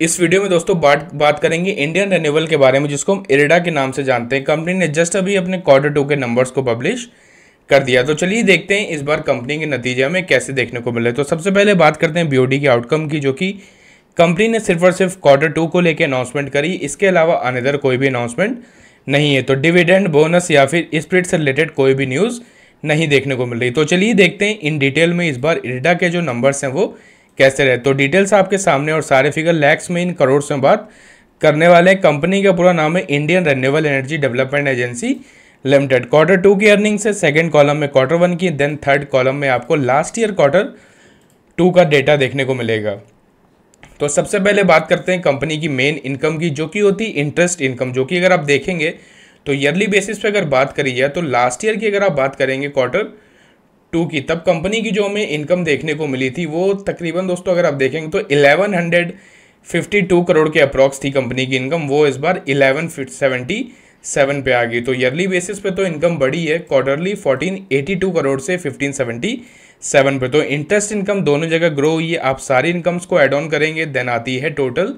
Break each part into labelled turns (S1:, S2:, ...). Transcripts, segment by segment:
S1: इस वीडियो में दोस्तों बात बात करेंगे इंडियन रेन्यूबल के बारे में जिसको हम इरेडा के नाम से जानते हैं कंपनी ने जस्ट अभी अपने क्वार्टर टू के नंबर्स को पब्लिश कर दिया तो चलिए देखते हैं इस बार कंपनी के नतीजे हमें कैसे देखने को मिले तो सबसे पहले बात करते हैं बीओडी के आउटकम की जो कि कंपनी ने सिर्फ और सिर्फ क्वार्टर टू को लेकर अनाउंसमेंट करी इसके अलावा अनदर कोई भी अनाउंसमेंट नहीं है तो डिविडेंड बोनस या फिर स्प्रिट से रिलेटेड कोई भी न्यूज़ नहीं देखने को मिल रही तो चलिए देखते हैं इन डिटेल में इस बार इरेडा के जो नंबर्स हैं वो कैसे रहे तो डिटेल्स आपके सामने और सारे फिगर लैक्स में इन करोड़ में बात करने वाले कंपनी का पूरा नाम है Indian renewable energy development agency limited quarter two की अर्निंग से सेकेंड कॉलम में क्वार्टर वन की देन थर्ड कॉलम में आपको लास्ट ईयर क्वार्टर टू का डेटा देखने को मिलेगा तो सबसे पहले बात करते हैं कंपनी की मेन इनकम की जो कि होती है इंटरेस्ट इनकम जो कि अगर आप देखेंगे तो ईयरली बेसिस पे अगर बात करी जाए तो लास्ट ईयर की अगर आप बात करेंगे क्वार्टर टू की तब कंपनी की जो हमें इनकम देखने को मिली थी वो तकरीबन दोस्तों अगर आप देखेंगे तो eleven hundred fifty two crore के अप्रॉक्स थी कंपनी की इनकम वो इस बार इलेवन सेवेंटी सेवन पे आ गई तो ईयरली बेसिस पे तो इनकम बढ़ी है quarterly fourteen eighty two crore से फिफ्टीन सेवेंटी सेवन पे तो इंटरेस्ट इनकम दोनों जगह ग्रो हुई है आप सारी इनकम्स को एड ऑन करेंगे देन आती है टोटल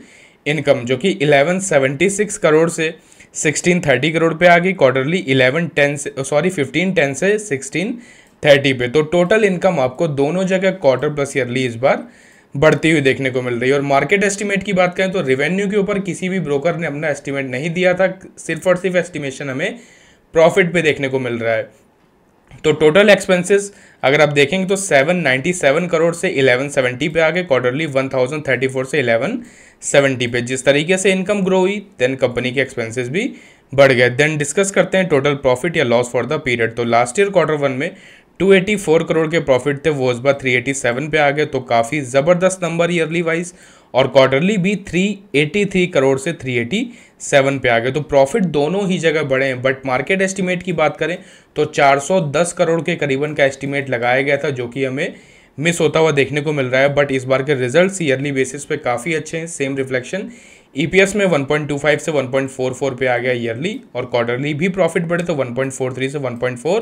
S1: इनकम जो कि इलेवन सेवेंटी सिक्स करोड़ से सिक्सटीन थर्टी करोड़ पे आ गई क्वार्टरली इलेवन टेन से सॉरी फिफ्टीन टेन से सिक्सटीन थर्टी पे तो टोटल इनकम आपको दोनों जगह क्वार्टर प्लस ईयरली इस बार बढ़ती हुई देखने को मिल रही है और मार्केट एस्टिमेट की बात करें तो रेवेन्यू के ऊपर किसी भी ब्रोकर ने अपना एस्टिमेट नहीं दिया था सिर्फ और सिर्फ एस्टिमेशन हमें प्रॉफिट पे देखने को मिल रहा है तो टोटल एक्सपेंसेस अगर आप देखेंगे तो 797 करोड़ से 1170 पे आ गए क्वार्टरली 1034 से 1170 पे जिस तरीके से इनकम ग्रो हुई देन कंपनी के एक्सपेंसेस भी बढ़ गए देन डिस्कस करते हैं टोटल प्रॉफिट या लॉस फॉर द पीरियड तो लास्ट ईयर क्वार्टर वन में 284 करोड़ के प्रॉफिट थे वो इस बार 387 पे आ गए तो काफ़ी ज़बरदस्त नंबर ईयरली वाइज और क्वार्टरली भी 383 करोड़ से 387 पे आ गए तो प्रॉफिट दोनों ही जगह बढ़े हैं बट मार्केट एस्टिमेट की बात करें तो 410 करोड़ के करीबन का एस्टिमेट लगाया गया था जो कि हमें मिस होता हुआ देखने को मिल रहा है बट इस बार के रिजल्ट ईयरली बेसिस पे काफ़ी अच्छे हैं सेम रिफ्लेक्शन ई में 1.25 से 1.44 पे आ गया ईयरली और क्वार्टरली भी प्रॉफिट बढ़े तो 1.43 से 1.4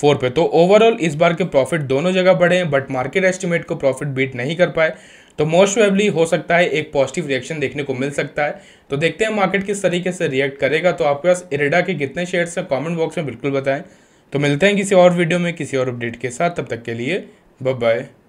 S1: फोर पे तो ओवरऑल इस बार के प्रॉफिट दोनों जगह बढ़े हैं बट मार्केट एस्टिमेट को प्रॉफिट बीट नहीं कर पाए तो मोस्ट वेबली हो सकता है एक पॉजिटिव रिएक्शन देखने को मिल सकता है तो देखते हैं मार्केट किस तरीके से रिएक्ट करेगा तो आपके पास इरेडा के कितने शेयर्स हैं कॉमेंट बॉक्स में बिल्कुल बताएं तो मिलते हैं किसी और वीडियो में किसी और अपडेट के साथ तब तक के लिए बाय